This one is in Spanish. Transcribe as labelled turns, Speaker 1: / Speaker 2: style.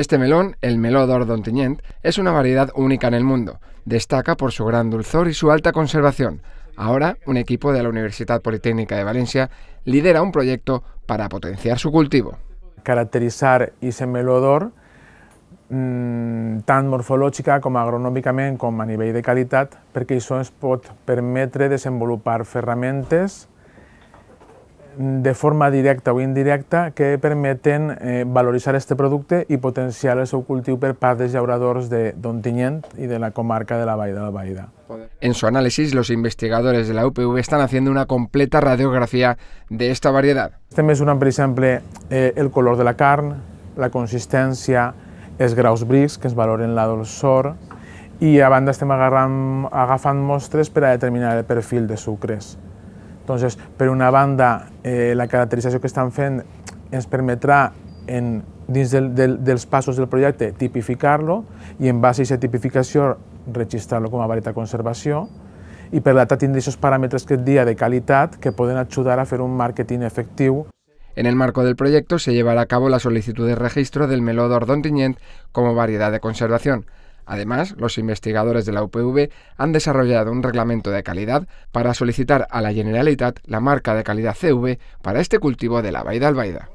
Speaker 1: Este melón, el Melodor Tiñent, es una variedad única en el mundo. Destaca por su gran dulzor y su alta conservación. Ahora, un equipo de la Universidad Politécnica de Valencia lidera un proyecto para potenciar
Speaker 2: su cultivo. Caracterizar ese melodor mm, tan morfológica como agronómicamente como a nivel de calidad, porque eso spot permite permitir herramientas. de forma directa o indirecta que permeten eh, valoritzar este producte i potenciar el seu cultiu per part dels llauradors de Ontinyent y de la comarca de la Vall de la Baida. En su análisis, los investigadores de la UPV están haciendo una completa radiografía de esta variedad. Estem mesurant, per exemple, eh, el color de la carn, la consistència, els graus brics, que es valoren la dolçor, i a banda estem agarrant, agafant mostres per a determinar el perfil de sucres. Entonces, pero una banda, eh, la caracterización que están fent nos permitirá, en, desde del, del, del proyecto, tipificarlo y, en base a esa tipificación, registrarlo como variedad de conservación. Y, i per data tindre esos que día de calidad que pueden ayudar a hacer un marketing efectivo. En el marco
Speaker 1: del proyecto se llevará a cabo la solicitud de registro del melodor d'Ontinyent como variedad de conservación, Además, los investigadores de la UPV han desarrollado un reglamento de calidad para solicitar a la Generalitat la marca de calidad CV para este cultivo de la Baida Albaida.